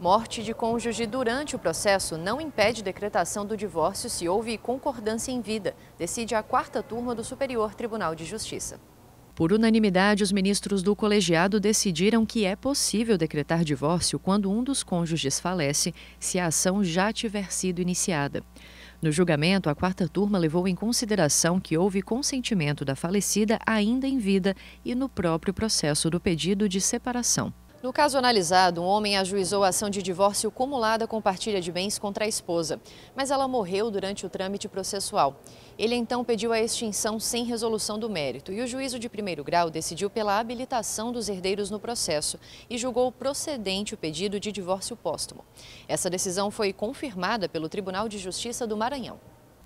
Morte de cônjuge durante o processo não impede decretação do divórcio se houve concordância em vida, decide a quarta turma do Superior Tribunal de Justiça. Por unanimidade, os ministros do colegiado decidiram que é possível decretar divórcio quando um dos cônjuges falece, se a ação já tiver sido iniciada. No julgamento, a quarta turma levou em consideração que houve consentimento da falecida ainda em vida e no próprio processo do pedido de separação. No caso analisado, um homem ajuizou a ação de divórcio cumulada com partilha de bens contra a esposa, mas ela morreu durante o trâmite processual. Ele então pediu a extinção sem resolução do mérito e o juízo de primeiro grau decidiu pela habilitação dos herdeiros no processo e julgou procedente o pedido de divórcio póstumo. Essa decisão foi confirmada pelo Tribunal de Justiça do Maranhão.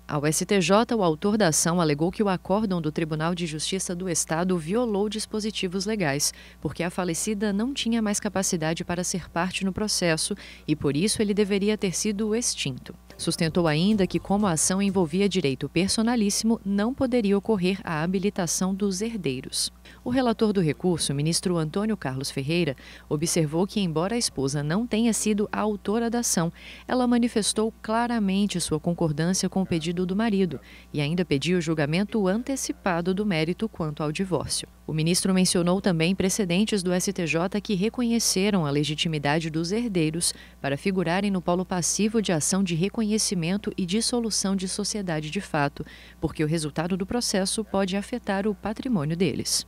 Ao STJ, o autor da ação alegou que o acórdão do Tribunal de Justiça do Estado violou dispositivos legais, porque a falecida não tinha mais capacidade para ser parte no processo e, por isso, ele deveria ter sido extinto. Sustentou ainda que, como a ação envolvia direito personalíssimo, não poderia ocorrer a habilitação dos herdeiros. O relator do recurso, ministro Antônio Carlos Ferreira, observou que, embora a esposa não tenha sido a autora da ação, ela manifestou claramente sua concordância com o pedido do marido e ainda pediu julgamento antecipado do mérito quanto ao divórcio. O ministro mencionou também precedentes do STJ que reconheceram a legitimidade dos herdeiros para figurarem no polo passivo de ação de reconhecimento reconhecimento e dissolução de sociedade de fato, porque o resultado do processo pode afetar o patrimônio deles.